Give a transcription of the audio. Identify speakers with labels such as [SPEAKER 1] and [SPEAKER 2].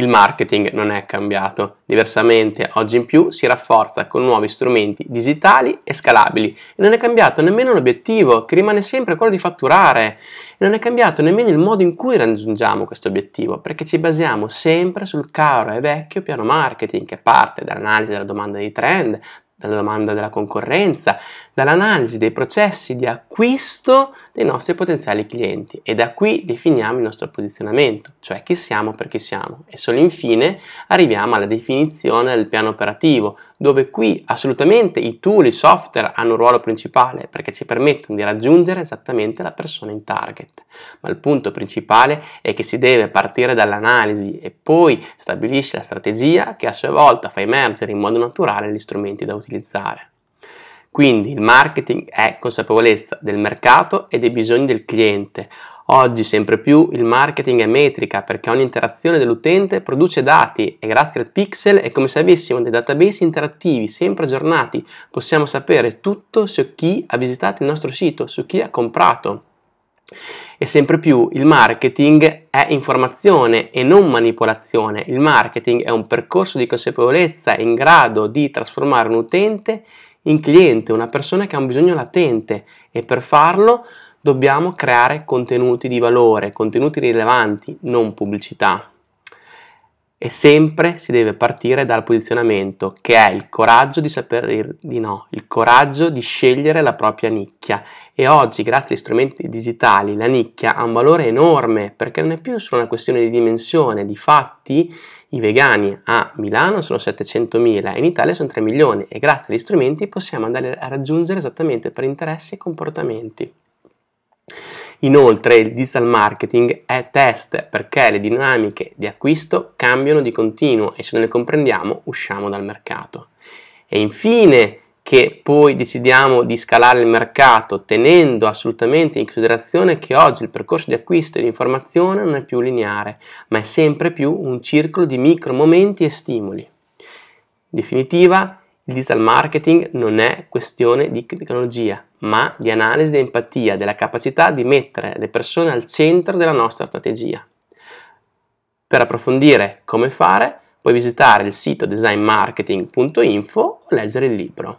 [SPEAKER 1] Il marketing non è cambiato, diversamente oggi in più si rafforza con nuovi strumenti digitali e scalabili e non è cambiato nemmeno l'obiettivo che rimane sempre quello di fatturare e non è cambiato nemmeno il modo in cui raggiungiamo questo obiettivo perché ci basiamo sempre sul caro e vecchio piano marketing che parte dall'analisi della domanda di trend, dalla domanda della concorrenza, dall'analisi dei processi di acquisto dei nostri potenziali clienti e da qui definiamo il nostro posizionamento, cioè chi siamo perché siamo e solo infine arriviamo alla definizione del piano operativo, dove qui assolutamente i tool, i software hanno un ruolo principale perché ci permettono di raggiungere esattamente la persona in target, ma il punto principale è che si deve partire dall'analisi e poi stabilisce la strategia che a sua volta fa emergere in modo naturale gli strumenti da utilizzare utilizzare. Quindi il marketing è consapevolezza del mercato e dei bisogni del cliente. Oggi sempre più il marketing è metrica perché ogni interazione dell'utente produce dati e grazie al pixel è come se avessimo dei database interattivi sempre aggiornati. Possiamo sapere tutto su chi ha visitato il nostro sito, su chi ha comprato. E sempre più il marketing è informazione e non manipolazione. Il marketing è un percorso di consapevolezza in grado di trasformare un utente in cliente, una persona che ha un bisogno latente e per farlo dobbiamo creare contenuti di valore, contenuti rilevanti, non pubblicità e sempre si deve partire dal posizionamento che è il coraggio di sapere di no, il coraggio di scegliere la propria nicchia e oggi grazie agli strumenti digitali la nicchia ha un valore enorme perché non è più solo una questione di dimensione, di fatti i vegani a Milano sono 700.000, in Italia sono 3 milioni e grazie agli strumenti possiamo andare a raggiungere esattamente per interessi e comportamenti. Inoltre il digital marketing è test perché le dinamiche di acquisto cambiano di continuo e se non le comprendiamo usciamo dal mercato. E infine che poi decidiamo di scalare il mercato tenendo assolutamente in considerazione che oggi il percorso di acquisto e di informazione non è più lineare, ma è sempre più un circolo di micro momenti e stimoli. In definitiva, il digital marketing non è questione di tecnologia, ma di analisi e empatia, della capacità di mettere le persone al centro della nostra strategia. Per approfondire come fare, puoi visitare il sito designmarketing.info o leggere il libro.